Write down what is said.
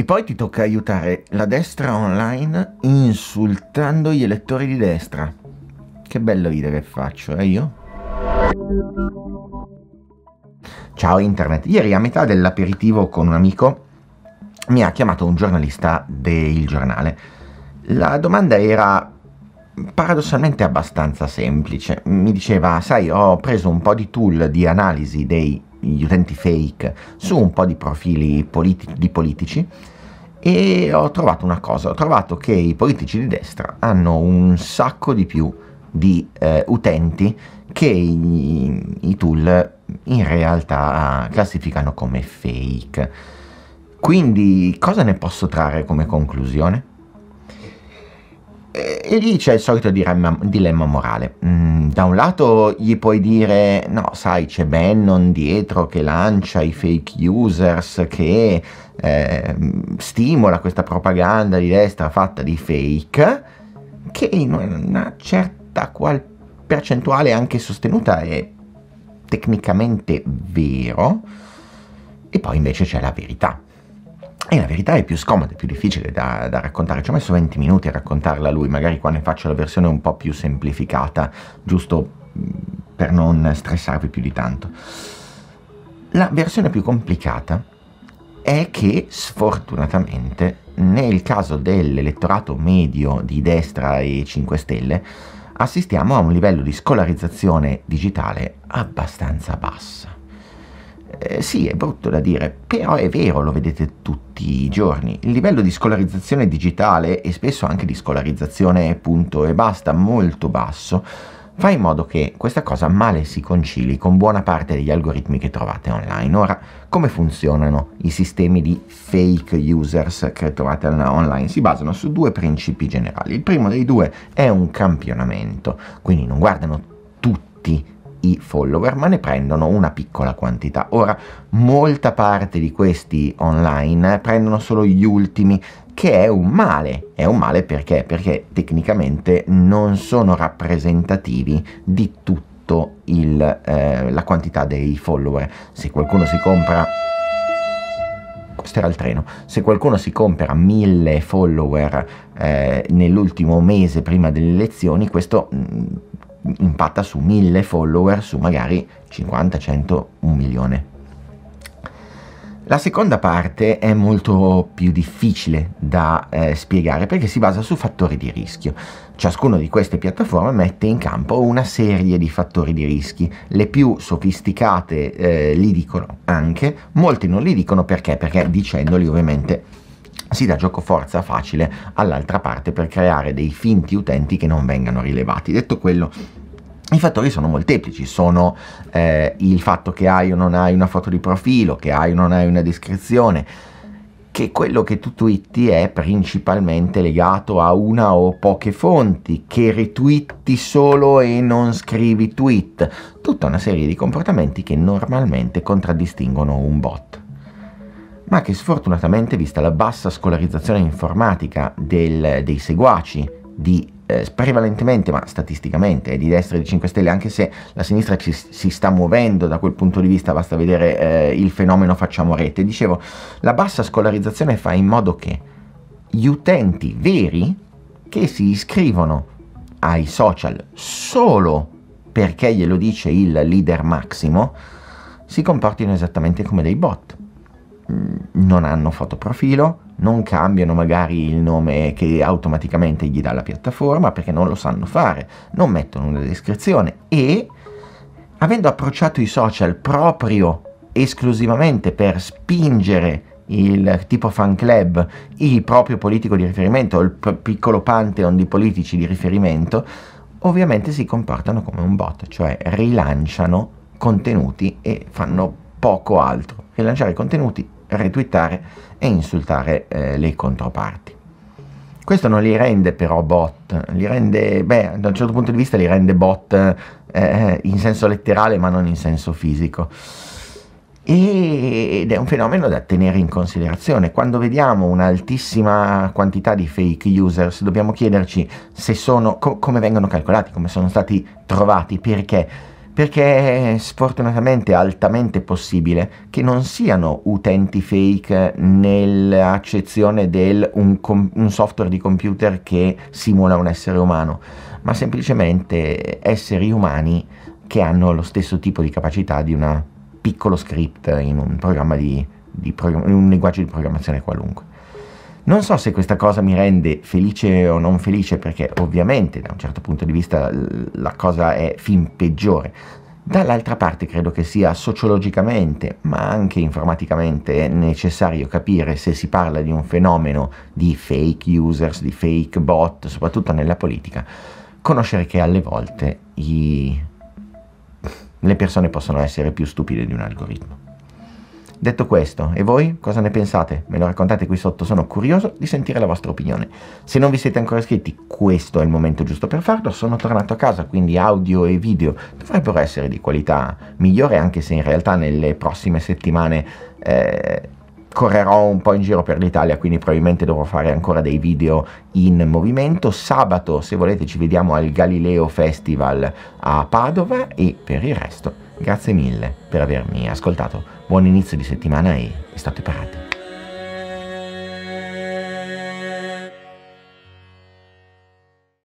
E poi ti tocca aiutare la destra online insultando gli elettori di destra. Che bello video che faccio, eh io? Ciao internet, ieri a metà dell'aperitivo con un amico mi ha chiamato un giornalista del giornale. La domanda era paradossalmente abbastanza semplice. Mi diceva, sai, ho preso un po' di tool di analisi dei gli utenti fake su un po' di profili politi- di politici e ho trovato una cosa, ho trovato che i politici di destra hanno un sacco di più di eh, utenti che i, i, tool in realtà classificano come fake. Quindi cosa ne posso trarre come conclusione? E lì c'è il solito dilemma, dilemma morale. Mm, da un lato gli puoi dire, no, sai, c'è Bannon dietro che lancia i fake users, che eh, stimola questa propaganda di destra fatta di fake, che in una certa qual percentuale anche sostenuta è tecnicamente vero, e poi invece c'è la verità e la verità è più scomoda, è più difficile da, da, raccontare. Ci ho messo 20 minuti a raccontarla a lui, magari qua ne faccio la versione un po' più semplificata, giusto mm, per non stressarvi più di tanto. La versione più complicata è che sfortunatamente nel caso dell'elettorato medio di destra e 5 Stelle assistiamo a un livello di scolarizzazione digitale abbastanza bassa eh, sì, è brutto da dire, però è vero, lo vedete tutti i giorni. Il livello di scolarizzazione digitale e spesso anche di scolarizzazione punto e basta molto basso fa in modo che questa cosa male si concili con buona parte degli algoritmi che trovate online. Ora, come funzionano i sistemi di fake users che trovate online? Si basano su due principi generali. Il primo dei due è un campionamento, quindi non guardano tutti i follower, ma ne prendono una piccola quantità. Ora, molta parte di questi online prendono solo gli ultimi, che è un male. È un male perché? Perché tecnicamente non sono rappresentativi di tutto il, eh, la quantità dei follower. Se qualcuno si compra questo era il treno. Se qualcuno si compra mille follower eh, nell'ultimo mese prima delle elezioni, questo mh, mm, impatta su mille follower, su magari 50, 100, un milione. La seconda parte è molto più difficile da eh, spiegare perché si basa su fattori di rischio. Ciascuna di queste piattaforme mette in campo una serie di fattori di rischi. Le più sofisticate eh, li dicono anche, molti non li dicono perché? Perché dicendoli ovviamente si dà gioco forza facile all'altra parte per creare dei finti utenti che non vengano rilevati. Detto quello, i fattori sono molteplici, sono eh, il fatto che hai o non hai una foto di profilo, che hai o non hai una descrizione, che quello che tu twitti è principalmente legato a una o poche fonti, che retweeti solo e non scrivi tweet, tutta una serie di comportamenti che normalmente contraddistinguono un bot ma che sfortunatamente, vista la bassa scolarizzazione informatica del, dei seguaci di eh, prevalentemente, ma statisticamente, di destra e di 5 Stelle, anche se la sinistra ci, si sta muovendo da quel punto di vista, basta vedere eh, il fenomeno facciamo rete. Dicevo, la bassa scolarizzazione fa in modo che gli utenti veri che si iscrivono ai social solo perché glielo dice il leader massimo, si comportino esattamente come dei bot Mm, non hanno fotoprofilo, non cambiano magari il nome che automaticamente gli dà la piattaforma perché non lo sanno fare, non mettono una descrizione e avendo approcciato i social proprio esclusivamente per spingere il tipo fan club, il proprio politico di riferimento, il piccolo pantheon di politici di riferimento, ovviamente si comportano come un bot, cioè rilanciano contenuti e fanno poco altro. Rilanciare contenuti retweetare e insultare eh, le controparti. Questo non li rende però bot, li rende, beh, da un certo punto di vista li rende bot eh, in senso letterale ma non in senso fisico. Ed è un fenomeno da tenere in considerazione. Quando vediamo un'altissima quantità di fake users, dobbiamo chiederci se sono, co- come vengono calcolati, come sono stati trovati, perché perché è sfortunatamente altamente possibile che non siano utenti fake nell'accezione del un, com- un software di computer che simula un essere umano, ma semplicemente esseri umani che hanno lo stesso tipo di capacità di un piccolo script in un, di, di prog- in un linguaggio di programmazione qualunque. Non so se questa cosa mi rende felice o non felice, perché ovviamente da un certo punto di vista la cosa è fin peggiore. Dall'altra parte credo che sia sociologicamente, ma anche informaticamente necessario capire se si parla di un fenomeno di fake users, di fake bot, soprattutto nella politica, conoscere che alle volte i... le persone possono essere più stupide di un algoritmo. Detto questo, e voi cosa ne pensate? Me lo raccontate qui sotto, sono curioso di sentire la vostra opinione. Se non vi siete ancora iscritti, questo è il momento giusto per farlo, sono tornato a casa, quindi audio e video dovrebbero essere di qualità migliore, anche se in realtà nelle prossime settimane eh, correrò un po' in giro per l'Italia, quindi probabilmente dovrò fare ancora dei video in movimento. Sabato, se volete, ci vediamo al Galileo Festival a Padova e per il resto Grazie mille per avermi ascoltato, buon inizio di settimana e state parati.